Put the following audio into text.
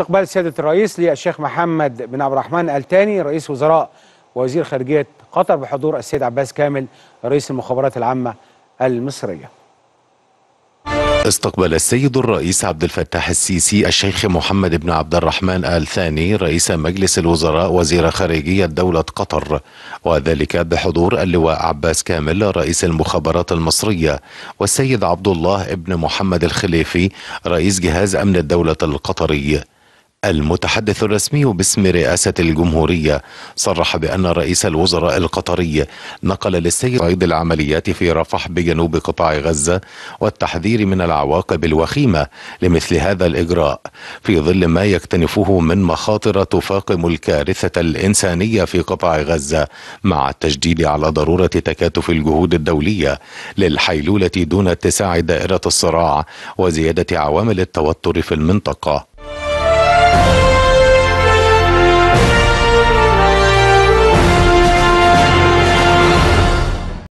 استقبال سيادة الرئيس للشيخ محمد بن عبد الرحمن التاني رئيس وزراء ووزير خارجية قطر بحضور السيد عباس كامل رئيس المخابرات العامة المصرية استقبل السيد الرئيس عبد الفتاح السيسي الشيخ محمد بن عبد الرحمن آل ثاني رئيس مجلس الوزراء وزير خارجية دولة قطر وذلك بحضور اللواء عباس كامل رئيس المخابرات المصرية والسيد عبد الله بن محمد الخليفي رئيس جهاز أمن الدولة القطري المتحدث الرسمي باسم رئاسة الجمهورية صرح بأن رئيس الوزراء القطري نقل للسيد صعيد العمليات في رفح بجنوب قطاع غزة والتحذير من العواقب الوخيمة لمثل هذا الإجراء في ظل ما يكتنفه من مخاطر تفاقم الكارثة الإنسانية في قطاع غزة مع التشديد على ضرورة تكاتف الجهود الدولية للحيلولة دون اتساع دائرة الصراع وزيادة عوامل التوتر في المنطقة